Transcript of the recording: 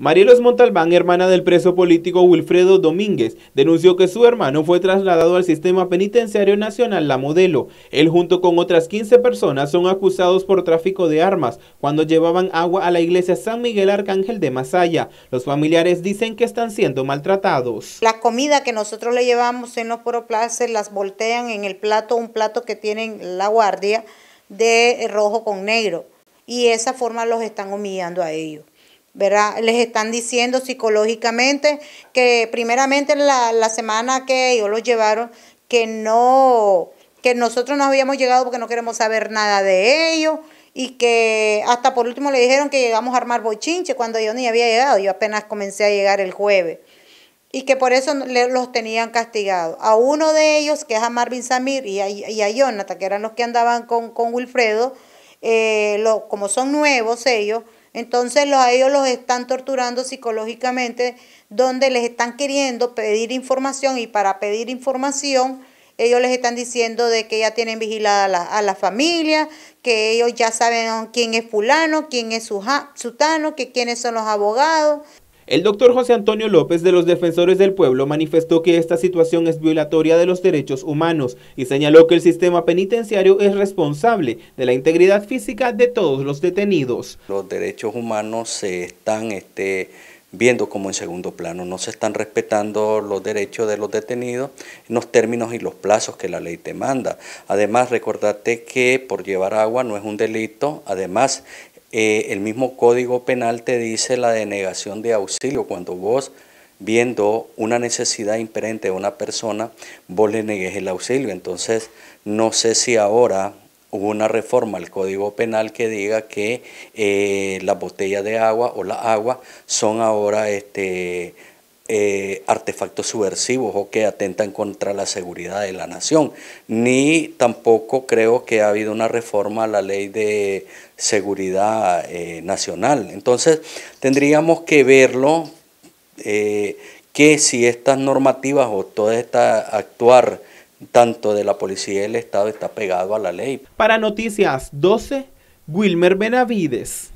Marielos Montalbán, hermana del preso político Wilfredo Domínguez, denunció que su hermano fue trasladado al sistema penitenciario nacional La Modelo. Él junto con otras 15 personas son acusados por tráfico de armas cuando llevaban agua a la iglesia San Miguel Arcángel de Masaya. Los familiares dicen que están siendo maltratados. La comida que nosotros le llevamos en los puroplaces las voltean en el plato, un plato que tienen la guardia de rojo con negro. Y esa forma los están humillando a ellos. ¿verdad? Les están diciendo psicológicamente que primeramente la, la semana que ellos los llevaron, que no, que nosotros no habíamos llegado porque no queremos saber nada de ellos y que hasta por último le dijeron que llegamos a armar bochinche cuando yo ni había llegado, yo apenas comencé a llegar el jueves y que por eso los tenían castigados. A uno de ellos, que es a Marvin Samir y a, Jonathan, que eran los que andaban con, con Wilfredo, eh, lo, como son nuevos ellos, entonces los, a ellos los están torturando psicológicamente, donde les están queriendo pedir información y para pedir información ellos les están diciendo de que ya tienen vigilada a la familia, que ellos ya saben quién es fulano, quién es su, sutano, que quiénes son los abogados. El doctor José Antonio López de los Defensores del Pueblo manifestó que esta situación es violatoria de los derechos humanos y señaló que el sistema penitenciario es responsable de la integridad física de todos los detenidos. Los derechos humanos se están este, viendo como en segundo plano, no se están respetando los derechos de los detenidos en los términos y los plazos que la ley te manda. Además, recordate que por llevar agua no es un delito, además eh, el mismo Código Penal te dice la denegación de auxilio. Cuando vos, viendo una necesidad imperente de una persona, vos le negues el auxilio. Entonces, no sé si ahora hubo una reforma al Código Penal que diga que eh, las botellas de agua o la agua son ahora este, eh, artefactos subversivos o que atentan contra la seguridad de la nación, ni tampoco creo que ha habido una reforma a la ley de seguridad eh, nacional. Entonces, tendríamos que verlo eh, que si estas normativas o todo esta actuar tanto de la policía y del Estado está pegado a la ley. Para Noticias 12, Wilmer Benavides.